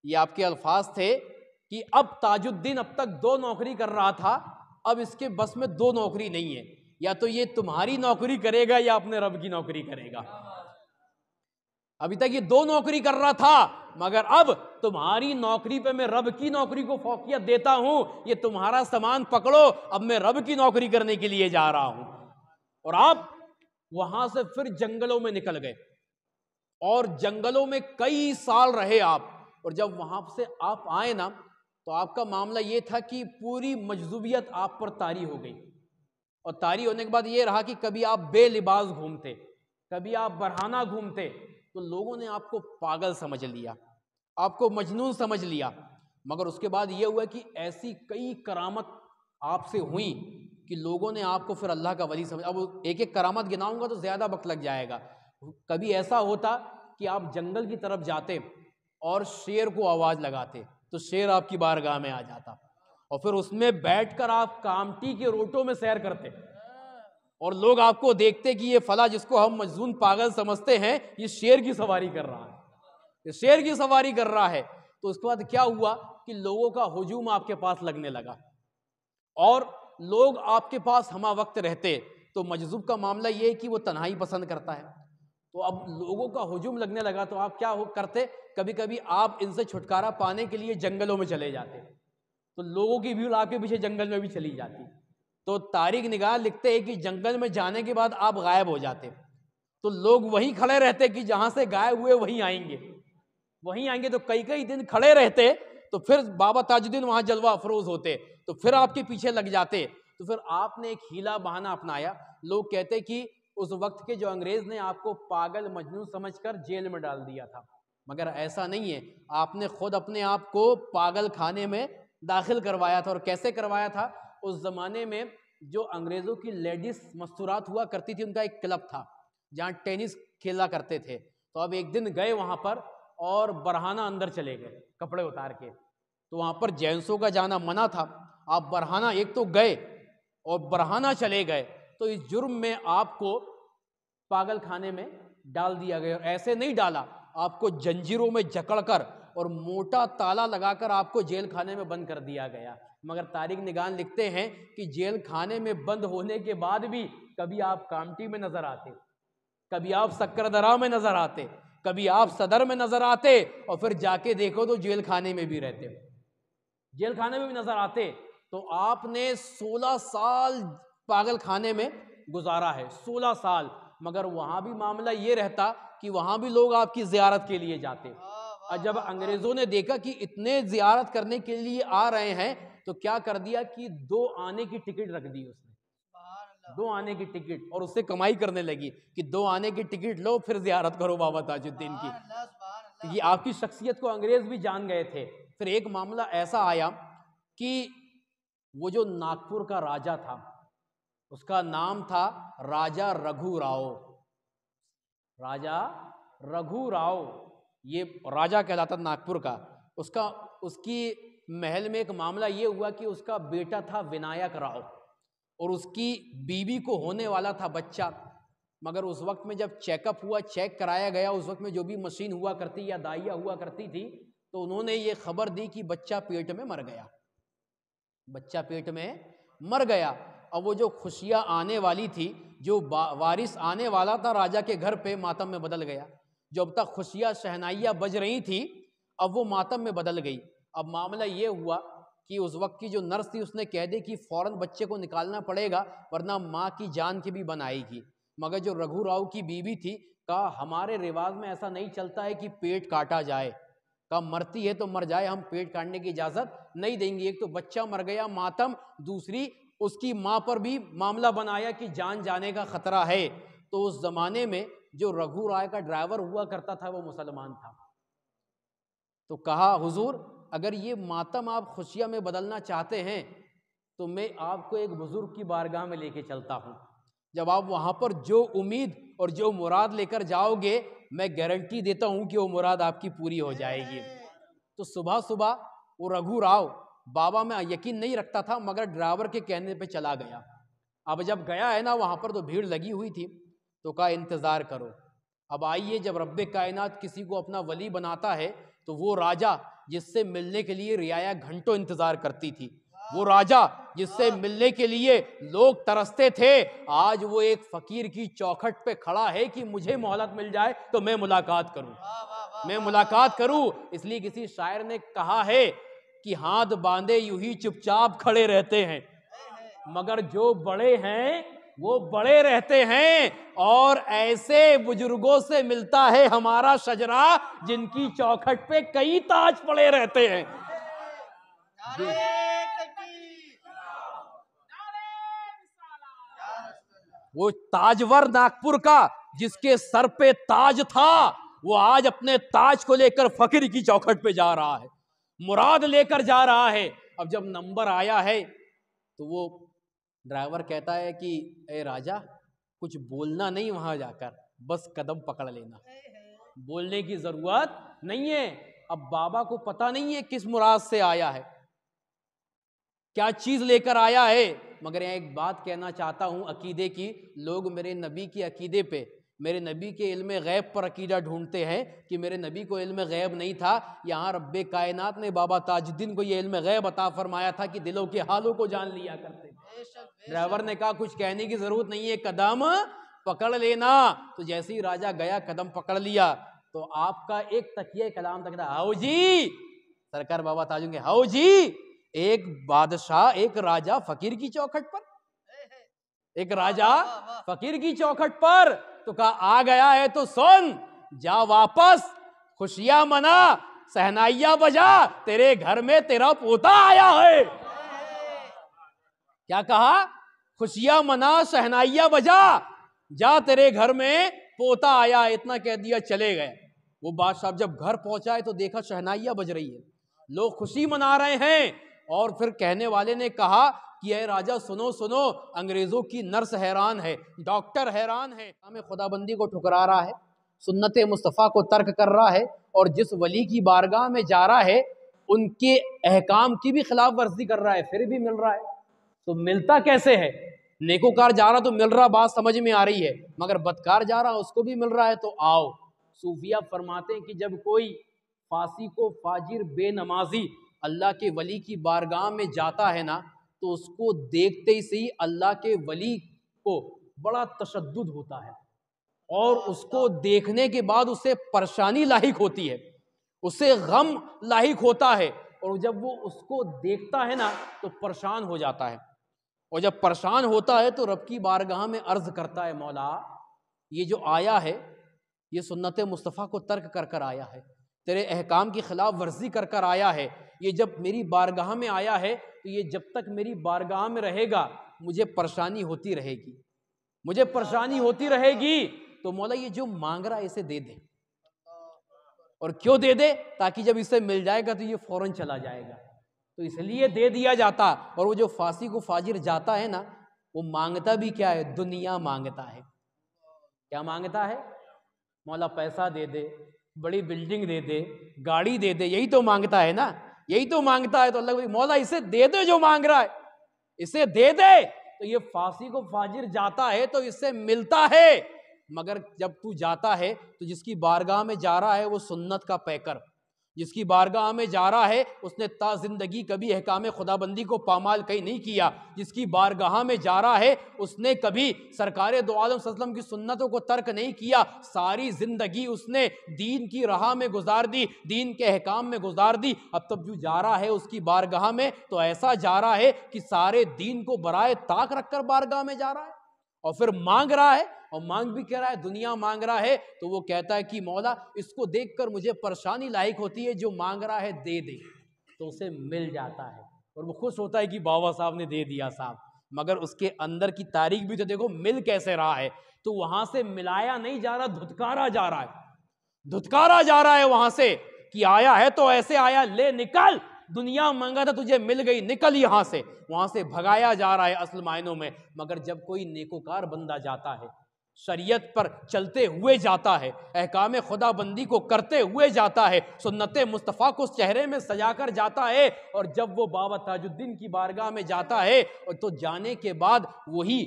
ये आपके अल्फाज थे कि अब ताजुद्दीन अब तक दो नौकरी कर रहा था अब इसके बस में दो नौकरी नहीं है या तो ये तुम्हारी नौकरी करेगा या अपने रब की नौकरी करेगा अभी तक ये दो नौकरी कर रहा था मगर अब तुम्हारी नौकरी पे मैं रब की नौकरी को फौकियत देता हूं ये तुम्हारा सामान पकड़ो अब मैं रब की नौकरी करने के लिए जा रहा हूं और आप वहां से फिर जंगलों में निकल गए और जंगलों में कई साल रहे आप और जब वहाँ से आप आए ना तो आपका मामला ये था कि पूरी मजजूबियत आप पर तारी हो गई और तारी होने के बाद ये रहा कि कभी आप बेलिबास घूमते कभी आप बरहाना घूमते तो लोगों ने आपको पागल समझ लिया आपको मजनून समझ लिया मगर उसके बाद ये हुआ कि ऐसी कई करामत आपसे हुई कि लोगों ने आपको फिर अल्लाह का वली समझ अब एक एक करामत गिनाऊंगा तो ज़्यादा वक्त लग जाएगा कभी ऐसा होता कि आप जंगल की तरफ जाते और शेर को आवाज़ लगाते तो शेर आपकी बारगाह में आ जाता और फिर उसमें बैठकर आप कामटी के रोटों में सैर करते और लोग आपको देखते कि ये फला जिसको हम मजून पागल समझते हैं ये शेर की सवारी कर रहा है ये शेर की सवारी कर रहा है तो उसके बाद क्या हुआ कि लोगों का हजूम आपके पास लगने लगा और लोग आपके पास हमा वक्त रहते तो मजजूब का मामला ये है कि वो तन्हाई पसंद करता है तो अब लोगों का हजूम लगने लगा तो आप क्या करते कभी कभी आप इनसे छुटकारा पाने के लिए जंगलों में चले जाते तो लोगों की भीड़ आपके पीछे जंगल में भी चली जाती तो तारीख निगाह लिखते हैं कि जंगल में जाने के बाद आप गायब हो जाते तो लोग वहीं खड़े रहते कि जहां से गायब हुए वहीं आएंगे वहीं आएंगे तो कई कई दिन खड़े रहते तो फिर बाबा ताजुद्दीन वहां जलवा अफरोज होते तो फिर आपके पीछे लग जाते तो फिर आपने एक हीला बहाना अपनाया लोग कहते कि उस वक्त के जो अंग्रेज़ ने आपको पागल मजनू समझकर जेल में डाल दिया था मगर ऐसा नहीं है आपने खुद अपने आप को पागल खाने में दाखिल करवाया था और कैसे करवाया था उस ज़माने में जो अंग्रेज़ों की लेडीज़ मस्तूरात हुआ करती थी उनका एक क्लब था जहाँ टेनिस खेला करते थे तो अब एक दिन गए वहाँ पर और बरहाना अंदर चले गए कपड़े उतार के तो वहाँ पर जेंट्सों का जाना मना था आप बरहाना एक तो गए और बरहाना चले गए तो इस जुर्म में आपको पागल खाने में डाल दिया गया और ऐसे नहीं डाला आपको जंजीरों में जकड़कर और मोटा ताला लगाकर आपको जेल खाने में बंद कर दिया गया मगर तारिक निगान लिखते हैं कि जेल खाने में बंद होने के बाद भी कभी आप कामटी में नजर आते कभी आप सक्करदरा में नजर आते कभी आप सदर में नजर आते और फिर जाके देखो तो जेल खाने में भी रहते जेल खाने में भी नजर आते तो आपने 16 साल पागल खाने में गुजारा है सोलह साल मगर वहाँ भी मामला ये रहता कि वहाँ भी लोग आपकी जियारत के लिए जाते और जब अंग्रेज़ों ने देखा कि इतने जियारत करने के लिए आ रहे हैं तो क्या कर दिया कि दो आने की टिकट रख दी उसने दो आने की टिकट और उससे कमाई करने लगी कि दो आने की टिकट लो फिर जियारत करो बाबा ताजुद्दीन की तो ये आपकी शख्सियत को अंग्रेज भी जान गए थे फिर एक मामला ऐसा आया कि वो जो नागपुर का राजा था उसका नाम था राजा रघु राव राजा रघु राव ये राजा कहलाता नागपुर का उसका उसकी महल में एक मामला ये हुआ कि उसका बेटा था विनायक राव और उसकी बीवी को होने वाला था बच्चा मगर उस वक्त में जब चेकअप हुआ चेक कराया गया उस वक्त में जो भी मशीन हुआ करती या दाइया हुआ करती थी तो उन्होंने ये खबर दी कि बच्चा पेट में मर गया बच्चा पेट में मर गया अब वो जो खुशियाँ आने वाली थी जो वारिस आने वाला था राजा के घर पे मातम में बदल गया जो अब तक खुशियाँ शहनाइयाँ बज रही थी अब वो मातम में बदल गई अब मामला ये हुआ कि उस वक्त की जो नर्स थी उसने कह दी कि फ़ौरन बच्चे को निकालना पड़ेगा वरना माँ की जान की भी बनाएगी मगर जो रघु राव की बीवी थी कहा हमारे रिवाज में ऐसा नहीं चलता है कि पेट काटा जाए कहा मरती है तो मर जाए हम पेट काटने की इजाज़त नहीं देंगे एक तो बच्चा मर गया मातम दूसरी उसकी माँ पर भी मामला बनाया कि जान जाने का खतरा है तो उस जमाने में जो रघु राय का ड्राइवर हुआ करता था वो मुसलमान था तो कहा हुजूर अगर ये मातम आप खुशियाँ में बदलना चाहते हैं तो मैं आपको एक बुज़ुर्ग की बारगाह में लेके चलता हूँ जब आप वहाँ पर जो उम्मीद और जो मुराद लेकर जाओगे मैं गारंटी देता हूँ कि वो मुराद आपकी पूरी हो जाएगी तो सुबह सुबह वो रघु राव बाबा मैं यकीन नहीं रखता था मगर ड्राइवर के कहने पे चला गया अब जब गया है ना वहाँ पर तो भीड़ लगी हुई थी तो कहा इंतज़ार करो अब आइए जब रब कायनात किसी को अपना वली बनाता है तो वो राजा जिससे मिलने के लिए रियाया घंटों इंतज़ार करती थी वो राजा जिससे मिलने के लिए लोग तरसते थे आज वो एक फकीर की चौखट पे खड़ा है कि मुझे मोहलत मिल जाए तो मैं मुलाकात करूं मैं मुलाकात करूं इसलिए किसी शायर ने कहा है कि हाथ बांधे यूं ही चुपचाप खड़े रहते हैं मगर जो बड़े हैं वो बड़े रहते हैं और ऐसे बुजुर्गों से मिलता है हमारा शजरा जिनकी चौखट पे कई ताज पड़े रहते हैं वो ताजवर नागपुर का जिसके सर पे ताज था वो आज अपने ताज को लेकर फकीर की चौखट पे जा रहा है मुराद लेकर जा रहा है अब जब नंबर आया है तो वो ड्राइवर कहता है कि अरे राजा कुछ बोलना नहीं वहां जाकर बस कदम पकड़ लेना बोलने की ज़रूरत नहीं है अब बाबा को पता नहीं है किस मुराद से आया है क्या चीज़ लेकर आया है मगर यहाँ एक बात कहना चाहता हूं अकीदे की लोग मेरे नबी के अकीदे पे मेरे नबी के इल्म गैब पर अकीदा ढूंढते हैं कि मेरे नबी को इल्म गैब नहीं था यहाँ रब कायनात ने बाबा ताजुद्दीन को यह इल्म गैब अता फरमाया था कि दिलों के हालों को जान लिया करते ड्राइवर ने कहा कुछ कहने की ज़रूरत नहीं है कदम पकड़ लेना तो जैसे ही राजा गया कदम पकड़ लिया तो आपका एक तकिया कलाम तक हाउ जी सरकार बाबा ताजुद्दीन के जी एक बादशाह एक राजा फकीर की चौखट पर एक राजा फकीर की चौखट पर तो कहा आ गया है तो सुन जा वापस खुशियां मना सहनाइया बजा तेरे घर में तेरा पोता आया है क्या कहा खुशियां मना सहनाइया बजा जा तेरे घर में पोता आया इतना कह दिया चले गए वो बादशाह जब घर पहुंचा है तो देखा सहनाइया बज रही है लोग खुशी मना रहे हैं और फिर कहने वाले ने कहा कि ये राजा सुनो सुनो अंग्रेज़ों की नर्स हैरान है डॉक्टर हैरान है हमें खुदाबंदी को ठुकरा रहा है सुन्नत मुस्तफ़ा को तर्क कर रहा है और जिस वली की बारगाह में जा रहा है उनके अहकाम की भी खिलाफ वर्जी कर रहा है फिर भी मिल रहा है तो मिलता कैसे है नेकोकार जा रहा तो मिल रहा बात समझ में आ रही है मगर बदकार जा रहा उसको भी मिल रहा है तो आओ सूफिया फरमाते हैं कि जब कोई फांसी को फाजिर बेनमाजी अल्लाह के वली की बारगाह में जाता है ना तो उसको देखते ही सही अल्लाह के वली को बड़ा तशद होता है और उसको देखने के बाद उसे परेशानी लाक होती है उसे गम लाक होता है और जब वो उसको देखता है ना तो परेशान हो जाता है और जब परेशान होता है तो रब की बारगाह में अर्ज़ करता है मौला ये जो आया है ये सुन्नत मुस्तफ़ा को तर्क कर कर आया है तेरे अहकाम की ख़िलाफ़ वर्जी कर कर आया है ये जब मेरी बारगाह में आया है तो ये जब तक मेरी बारगाह में रहेगा मुझे परेशानी होती रहेगी मुझे परेशानी होती रहेगी तो मौला ये जो मांग रहा है इसे दे दे और क्यों दे दे ताकि जब इसे मिल जाएगा तो ये फौरन चला जाएगा तो इसलिए दे दिया जाता और वो जो फांसी को फाजिर जाता है ना वो मांगता भी क्या है दुनिया मांगता है क्या मांगता है मौला पैसा दे दे बड़ी बिल्डिंग दे दे गाड़ी दे दे यही तो मांगता है ना यही तो मांगता है तो अल्लाह मौला इसे दे दे जो मांग रहा है इसे दे दे तो ये फांसी को फाजिर जाता है तो इससे मिलता है मगर जब तू जाता है तो जिसकी बारगाह में जा रहा है वो सुन्नत का पैकर जिसकी बारगाह में जा रहा है उसने ता जिंदगी कभी अहकाम खुदाबंदी को पामाल कहीं नहीं किया जिसकी बारगाह में जा रहा है उसने कभी सरकार दो आलम वसलम की सुन्नतों को तर्क नहीं किया सारी ज़िंदगी उसने दीन की राह में गुजार दी दीन के अहकाम में गुजार दी अब तब जो जा रहा है उसकी बारगाह में तो ऐसा जा रहा है कि सारे दीन को बराए ताक रख कर बारगाह में जा रहा है और फिर मांग रहा है और मांग भी कह रहा है दुनिया मांग रहा है तो वो कहता है कि मौला इसको देखकर मुझे परेशानी लायक होती है जो मांग रहा है दे दे तो उसे मिल जाता है और वो खुश होता है कि बाबा साहब ने दे दिया साहब मगर उसके अंदर की तारीख भी तो देखो मिल कैसे रहा है तो वहां से मिलाया नहीं जा रहा धुतकारा जा रहा है धुतकारा जा रहा है वहां से कि आया है तो ऐसे आया ले निकल दुनिया मंगा था तुझे मिल गई निकल यहां से वहां से भगाया जा रहा है असल मायनों में मगर जब कोई नेकोकार बंदा जाता है शरीयत पर चलते हुए जाता है अहकाम खुदाबंदी को करते हुए जाता है सुन्नत मुस्तफ़ा को चेहरे में सजा कर जाता है और जब वो बाबा ताजुद्दीन की बारगाह में जाता है तो जाने के बाद वही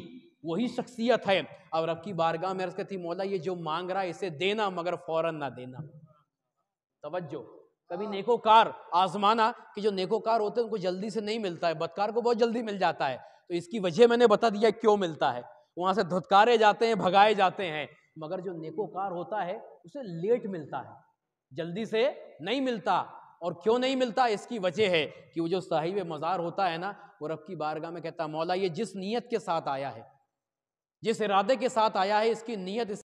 वही शख्सियत है अब रब की बारगाह में अर्ज थी मौला ये जो मांग रहा है इसे देना मगर फौरन ना देना तवज्जो कभी नेकोकार आजमाना कि जो नेकोकार होते हैं उनको जल्दी से नहीं मिलता है बदकार को बहुत जल्दी मिल जाता है तो इसकी वजह मैंने बता दिया क्यों मिलता है वहाँ से धुतकारे जाते हैं भगाए जाते हैं मगर जो नेकोकार होता है उसे लेट मिलता है जल्दी से नहीं मिलता और क्यों नहीं मिलता इसकी वजह है कि वो जो साहिब मज़ार होता है ना वो रब की बारगाह में कहता मौला ये जिस नीयत के साथ आया है जिस इरादे के साथ आया है इसकी नीयत इस